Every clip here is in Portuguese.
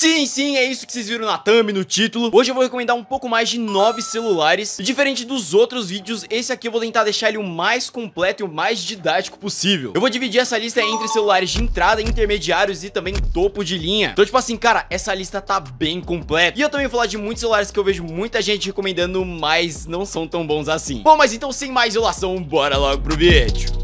Sim, sim, é isso que vocês viram na thumb, no título. Hoje eu vou recomendar um pouco mais de 9 celulares. E diferente dos outros vídeos, esse aqui eu vou tentar deixar ele o mais completo e o mais didático possível. Eu vou dividir essa lista entre celulares de entrada, intermediários e também topo de linha. Então, tipo assim, cara, essa lista tá bem completa. E eu também vou falar de muitos celulares que eu vejo muita gente recomendando, mas não são tão bons assim. Bom, mas então, sem mais enrolação, bora logo pro vídeo.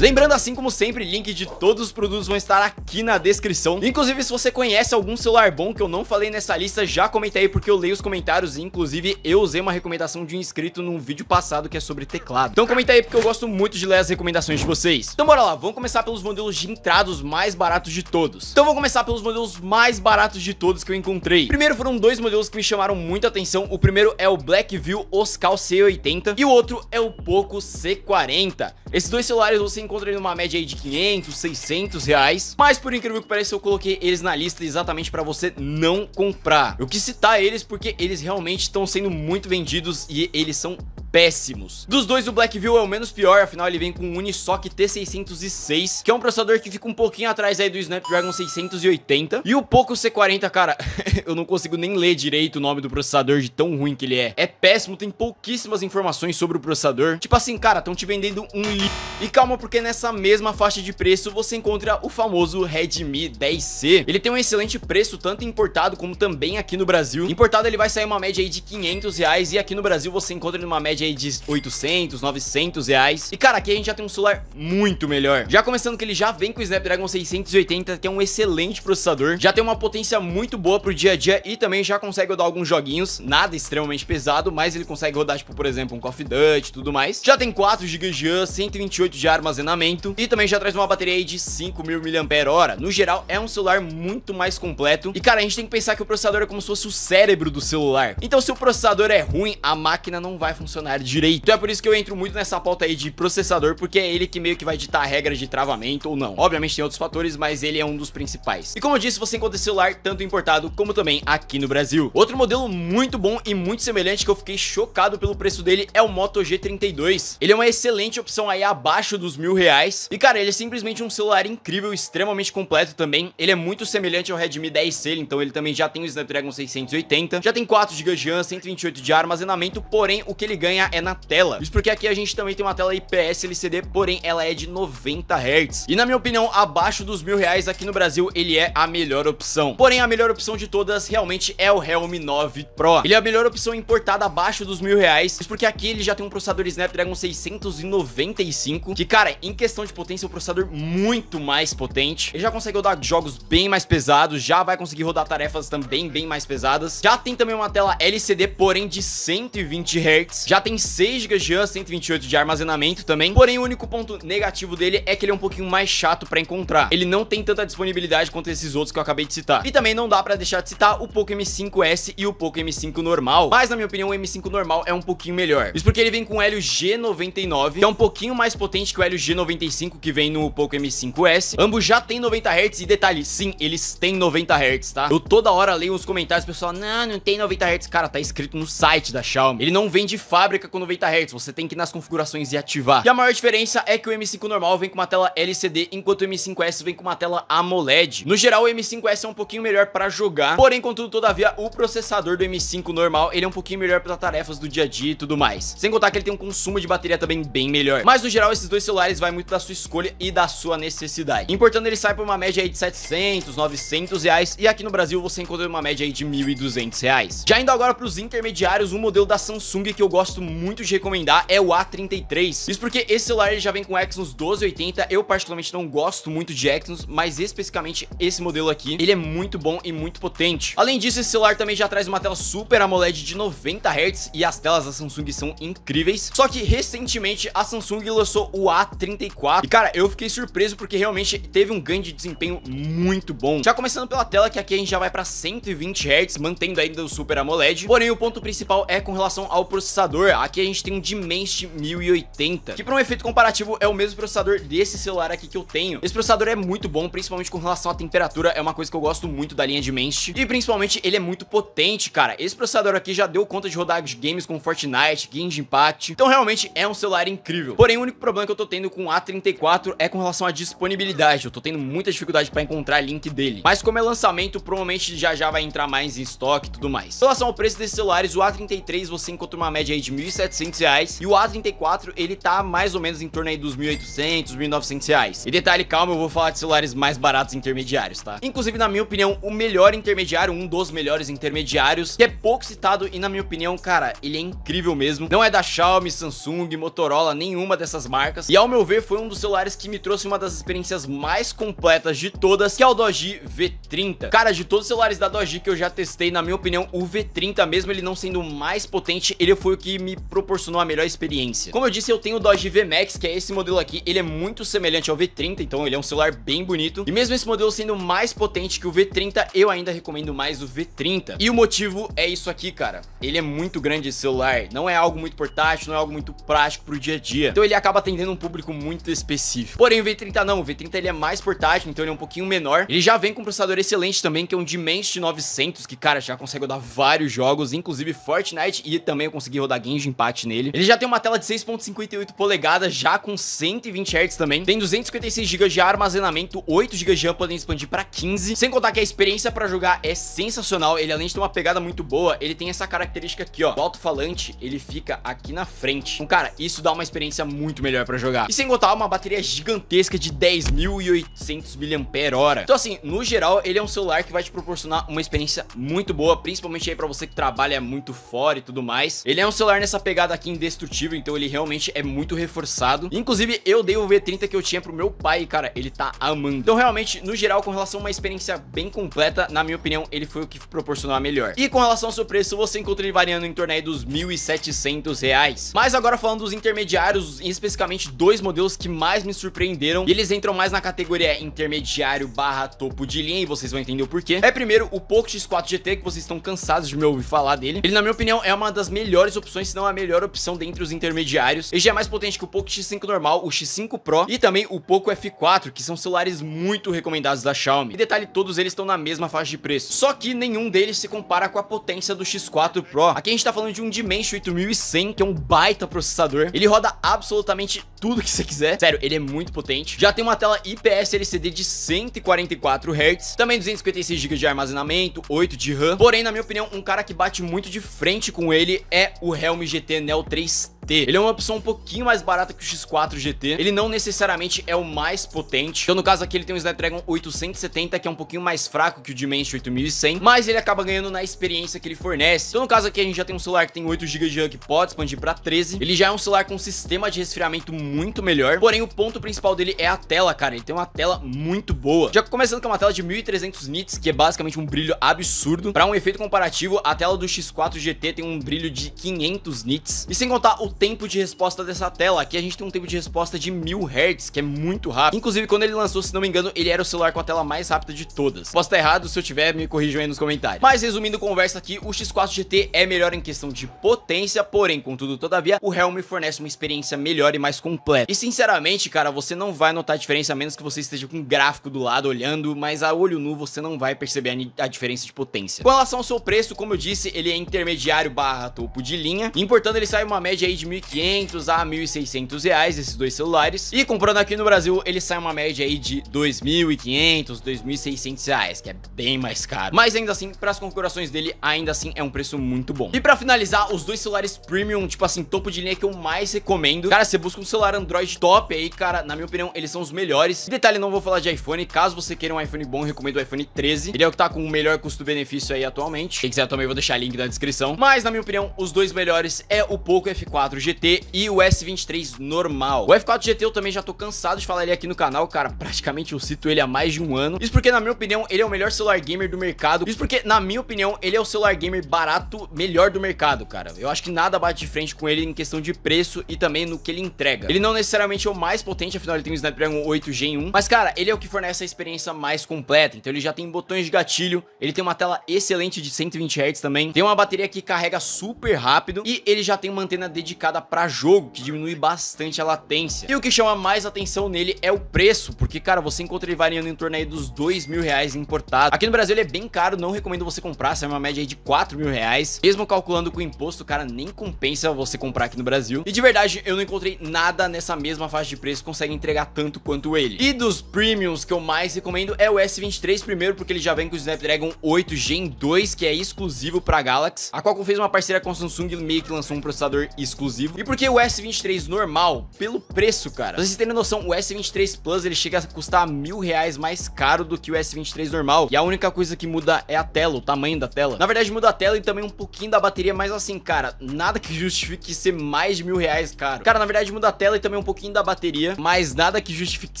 Lembrando, assim como sempre, link de todos os produtos vão estar aqui na descrição. Inclusive, se você conhece algum celular bom que eu não falei nessa lista, já comenta aí porque eu leio os comentários e, inclusive, eu usei uma recomendação de um inscrito num vídeo passado que é sobre teclado. Então comenta aí porque eu gosto muito de ler as recomendações de vocês. Então bora lá, vamos começar pelos modelos de entrados mais baratos de todos. Então vou começar pelos modelos mais baratos de todos que eu encontrei. Primeiro foram dois modelos que me chamaram muita atenção. O primeiro é o Blackview Oscar C80 e o outro é o Poco C40. Esses dois celulares você encontra ele numa média aí de 500, 600 reais. Mas por incrível que pareça, eu coloquei eles na lista exatamente pra você não comprar. Eu quis citar eles porque eles realmente estão sendo muito vendidos e eles são péssimos. Dos dois, o Blackview é o menos pior, afinal ele vem com um Unisoc T606, que é um processador que fica um pouquinho atrás aí do Snapdragon 680. E o Poco C40, cara, eu não consigo nem ler direito o nome do processador de tão ruim que ele é. É péssimo, tem pouquíssimas informações sobre o processador. Tipo assim, cara, estão te vendendo um li... E calma, porque nessa mesma faixa de preço você encontra o famoso Redmi 10C. Ele tem um excelente preço, tanto importado como também aqui no Brasil. Importado ele vai sair uma média aí de 500 reais e aqui no Brasil você encontra ele numa média média aí de 800, 900 reais. E, cara, aqui a gente já tem um celular muito melhor. Já começando que ele já vem com o Snapdragon 680, que é um excelente processador. Já tem uma potência muito boa pro dia a dia e também já consegue rodar alguns joguinhos. Nada extremamente pesado, mas ele consegue rodar, tipo, por exemplo, um Coffee Duty e tudo mais. Já tem 4 GB de RAM, 128 de armazenamento e também já traz uma bateria aí de 5.000 mAh. No geral, é um celular muito mais completo. E, cara, a gente tem que pensar que o processador é como se fosse o cérebro do celular. Então, se o processador é ruim, a máquina não vai funcionar funcionar direito. Então é por isso que eu entro muito nessa pauta aí de processador, porque é ele que meio que vai ditar a regra de travamento ou não. Obviamente tem outros fatores, mas ele é um dos principais. E como eu disse, você encontra esse celular tanto importado como também aqui no Brasil. Outro modelo muito bom e muito semelhante que eu fiquei chocado pelo preço dele é o Moto G32. Ele é uma excelente opção aí abaixo dos mil reais. E cara, ele é simplesmente um celular incrível, extremamente completo também. Ele é muito semelhante ao Redmi 10C, então ele também já tem o Snapdragon 680, já tem 4 GB de RAM, 128 de armazenamento, porém o que ele ganha é na tela. Isso porque aqui a gente também tem uma tela IPS LCD, porém ela é de 90 Hz. E na minha opinião, abaixo dos mil reais aqui no Brasil, ele é a melhor opção. Porém, a melhor opção de todas realmente é o Realme 9 Pro. Ele é a melhor opção importada abaixo dos mil reais, isso porque aqui ele já tem um processador Snapdragon 695, que cara, em questão de potência, é um processador muito mais potente. Ele já consegue rodar jogos bem mais pesados, já vai conseguir rodar tarefas também bem mais pesadas. Já tem também uma tela LCD, porém de 120 Hz. Já tem tem 6 GB de RAM, 128 de armazenamento também. Porém, o único ponto negativo dele é que ele é um pouquinho mais chato pra encontrar. Ele não tem tanta disponibilidade quanto esses outros que eu acabei de citar. E também não dá pra deixar de citar o Poco M5S e o Poco M5 normal. Mas, na minha opinião, o M5 normal é um pouquinho melhor. Isso porque ele vem com o Helio G99, que é um pouquinho mais potente que o Helio G95 que vem no Poco M5S. Ambos já tem 90 Hz e detalhe, sim, eles têm 90 Hz, tá? Eu toda hora leio os comentários, pessoal, não, não tem 90 Hz. Cara, tá escrito no site da Xiaomi. Ele não vem de fábrica fábrica com 90 Hz, você tem que ir nas configurações e ativar. E a maior diferença é que o M5 normal vem com uma tela LCD, enquanto o M5S vem com uma tela AMOLED. No geral, o M5S é um pouquinho melhor para jogar, porém, contudo, todavia, o processador do M5 normal, ele é um pouquinho melhor para tarefas do dia a dia e tudo mais. Sem contar que ele tem um consumo de bateria também bem melhor. Mas, no geral, esses dois celulares vai muito da sua escolha e da sua necessidade. Importando, ele sai por uma média aí de 700, 900 reais, e aqui no Brasil você encontra uma média aí de 1.200 reais. Já indo agora para os intermediários, um modelo da Samsung que eu gosto muito muito de recomendar é o A33. Isso porque esse celular ele já vem com Exynos 1280, eu particularmente não gosto muito de Exynos, mas especificamente esse modelo aqui, ele é muito bom e muito potente. Além disso, esse celular também já traz uma tela Super AMOLED de 90 Hz e as telas da Samsung são incríveis. Só que recentemente a Samsung lançou o A34 e cara, eu fiquei surpreso porque realmente teve um ganho de desempenho muito bom. Já começando pela tela, que aqui a gente já vai para 120 Hz, mantendo ainda o Super AMOLED. Porém, o ponto principal é com relação ao processador. Aqui a gente tem um Dimensity 1080, que para um efeito comparativo é o mesmo processador desse celular aqui que eu tenho. Esse processador é muito bom, principalmente com relação à temperatura, é uma coisa que eu gosto muito da linha Dimensity. E principalmente ele é muito potente, cara. Esse processador aqui já deu conta de rodar games como Fortnite, games de Impact. Então realmente é um celular incrível. Porém, o único problema que eu tô tendo com o A34 é com relação à disponibilidade. Eu tô tendo muita dificuldade para encontrar link dele. Mas como é lançamento, provavelmente já já vai entrar mais em estoque e tudo mais. Em relação ao preço desses celulares, o A33 você encontra uma média aí de R$ de reais. E o A34, ele tá mais ou menos em torno aí dos 1.800, 1.900 reais. E detalhe, calma, eu vou falar de celulares mais baratos intermediários, tá? Inclusive, na minha opinião, o melhor intermediário, um dos melhores intermediários, que é pouco citado e na minha opinião, cara, ele é incrível mesmo. Não é da Xiaomi, Samsung, Motorola, nenhuma dessas marcas. E ao meu ver, foi um dos celulares que me trouxe uma das experiências mais completas de todas, que é o Doji V30. Cara, de todos os celulares da Doji que eu já testei, na minha opinião, o V30, mesmo ele não sendo mais potente, ele foi o que me me proporcionou a melhor experiência. Como eu disse, eu tenho o Dodge VMAX, que é esse modelo aqui, ele é muito semelhante ao V30, então ele é um celular bem bonito. E mesmo esse modelo sendo mais potente que o V30, eu ainda recomendo mais o V30. E o motivo é isso aqui, cara. Ele é muito grande esse celular, não é algo muito portátil, não é algo muito prático pro dia a dia. Então ele acaba atendendo um público muito específico. Porém, o V30 não, o V30 ele é mais portátil, então ele é um pouquinho menor. Ele já vem com um processador excelente também, que é um Dimensity 900, que, cara, já consegue rodar vários jogos, inclusive Fortnite, e também eu consegui rodar games de empate nele. Ele já tem uma tela de 6.58 polegadas, já com 120 Hz também. Tem 256 GB de armazenamento, 8 GB de RAM podem expandir para 15. Sem contar que a experiência para jogar é sensacional. Ele, além de ter uma pegada muito boa, ele tem essa característica aqui, ó. O alto-falante, ele fica aqui na frente. Então, cara, isso dá uma experiência muito melhor para jogar. E sem contar uma bateria gigantesca de 10.800 mAh. Então, assim, no geral, ele é um celular que vai te proporcionar uma experiência muito boa, principalmente aí para você que trabalha muito fora e tudo mais. Ele é um celular essa pegada aqui indestrutível, então ele realmente é muito reforçado. Inclusive, eu dei o V30 que eu tinha pro meu pai, cara, ele tá amando. Então, realmente, no geral, com relação a uma experiência bem completa, na minha opinião, ele foi o que proporcionou a melhor. E com relação ao seu preço, você encontra ele variando em torno aí dos R$ 1.700. Reais. Mas agora falando dos intermediários, especificamente dois modelos que mais me surpreenderam, e eles entram mais na categoria intermediário barra topo de linha, e vocês vão entender o porquê. É primeiro o Poco X4 GT, que vocês estão cansados de me ouvir falar dele. Ele, na minha opinião, é uma das melhores opções, se não a melhor opção dentre os intermediários. Ele já é mais potente que o Poco X5 normal, o X5 Pro e também o Poco F4, que são celulares muito recomendados da Xiaomi. E detalhe, todos eles estão na mesma faixa de preço. Só que nenhum deles se compara com a potência do X4 Pro. Aqui a gente tá falando de um Dimensity 8100, que é um baita processador. Ele roda absolutamente tudo que você quiser. Sério, ele é muito potente. Já tem uma tela IPS LCD de 144 Hz, também 256 GB de armazenamento, 8 de RAM. Porém, na minha opinião, um cara que bate muito de frente com ele é o Helm GT Neo 3 GT, ele é uma opção um pouquinho mais barata que o X4 GT. Ele não necessariamente é o mais potente. Então, no caso aqui, ele tem um Snapdragon 870, que é um pouquinho mais fraco que o Dimensity 8100, mas ele acaba ganhando na experiência que ele fornece. Então, no caso aqui, a gente já tem um celular que tem 8 GB de RAM que pode expandir para 13. Ele já é um celular com um sistema de resfriamento muito melhor, porém o ponto principal dele é a tela, cara. Ele tem uma tela muito boa. Já começando com uma tela de 1300 nits, que é basicamente um brilho absurdo. Para um efeito comparativo, a tela do X4 GT tem um brilho de 500 nits. E sem contar o tempo de resposta dessa tela. Aqui a gente tem um tempo de resposta de 1000 Hz, que é muito rápido. Inclusive, quando ele lançou, se não me engano, ele era o celular com a tela mais rápida de todas. Posso estar errado, se eu tiver, me corrijam aí nos comentários. Mas resumindo conversa aqui, o X4 GT é melhor em questão de potência, porém, contudo, todavia, o Realme fornece uma experiência melhor e mais completa. E sinceramente, cara, você não vai notar a diferença, a menos que você esteja com um gráfico do lado olhando, mas a olho nu você não vai perceber a, a diferença de potência. Com relação ao seu preço, como eu disse, ele é intermediário barra topo de linha. Importando, ele sai uma média aí de 1.500 a 1.600 reais esses dois celulares. E comprando aqui no Brasil, ele sai uma média aí de 2.500, 2.600 reais, que é bem mais caro. Mas ainda assim, para as configurações dele, ainda assim é um preço muito bom. E para finalizar, os dois celulares premium, tipo assim, topo de linha que eu mais recomendo. Cara, você busca um celular Android top aí, cara, na minha opinião, eles são os melhores. E detalhe, não vou falar de iPhone. Caso você queira um iPhone bom, recomendo o iPhone 13. Ele é o que tá com o melhor custo-benefício aí atualmente. Quem quiser também vou deixar link na descrição. Mas, na minha opinião, os dois melhores é o Poco F4 F4 GT e o S23 normal. O F4 GT eu também já tô cansado de falar ele aqui no canal, cara, praticamente eu cito ele há mais de um ano. Isso porque, na minha opinião, ele é o melhor celular gamer do mercado. Isso porque, na minha opinião, ele é o celular gamer barato melhor do mercado, cara. Eu acho que nada bate de frente com ele em questão de preço e também no que ele entrega. Ele não necessariamente é o mais potente, afinal ele tem o Snapdragon 8 Gen 1, mas, cara, ele é o que fornece a experiência mais completa. Então ele já tem botões de gatilho, ele tem uma tela excelente de 120 Hz também, tem uma bateria que carrega super rápido e ele já tem uma antena dedicada dedicada para jogo, que diminui bastante a latência. E o que chama mais atenção nele é o preço, porque, cara, você encontra ele variando em torno aí dos dois mil reais importado. Aqui no Brasil ele é bem caro, não recomendo você comprar, sai é uma média aí de quatro mil reais. Mesmo calculando com o imposto, cara, nem compensa você comprar aqui no Brasil. E de verdade, eu não encontrei nada nessa mesma faixa de preço que consegue entregar tanto quanto ele. E dos premiums que eu mais recomendo é o S23 primeiro, porque ele já vem com o Snapdragon 8 Gen 2, que é exclusivo para Galaxy, a Qualcomm fez uma parceria com a Samsung e meio que lançou um processador exclusivo exclusivo. E porque o S23 normal, pelo preço, cara, pra vocês terem noção, o S23 Plus, ele chega a custar mil reais mais caro do que o S23 normal. E a única coisa que muda é a tela, o tamanho da tela. Na verdade, muda a tela e também um pouquinho da bateria, mas assim, cara, nada que justifique ser mais de mil reais caro. Cara, na verdade, muda a tela e também um pouquinho da bateria, mas nada que justifique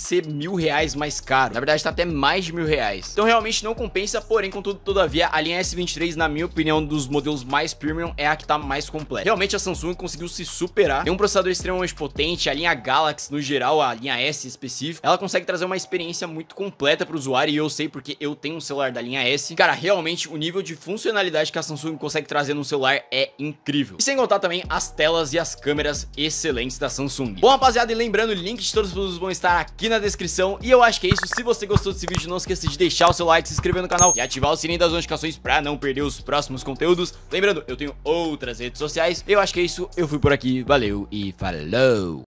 ser mil reais mais caro. Na verdade, tá até mais de mil reais. Então, realmente não compensa, porém, contudo, todavia, a linha S23, na minha opinião, dos modelos mais premium, é a que tá mais completa. Realmente, a Samsung conseguiu se superar. Tem um processador extremamente potente, a linha Galaxy no geral, a linha S específica, ela consegue trazer uma experiência muito completa para o usuário e eu sei porque eu tenho um celular da linha S. Cara, realmente o nível de funcionalidade que a Samsung consegue trazer num celular é incrível. E sem contar também as telas e as câmeras excelentes da Samsung. Bom, rapaziada, e lembrando, o link de todos os produtos vão estar aqui na descrição. E eu acho que é isso. Se você gostou desse vídeo, não esqueça de deixar o seu like, se inscrever no canal e ativar o sininho das notificações para não perder os próximos conteúdos. Lembrando, eu tenho outras redes sociais. Eu acho que é isso. Eu fui por por aqui. Valeu e falou!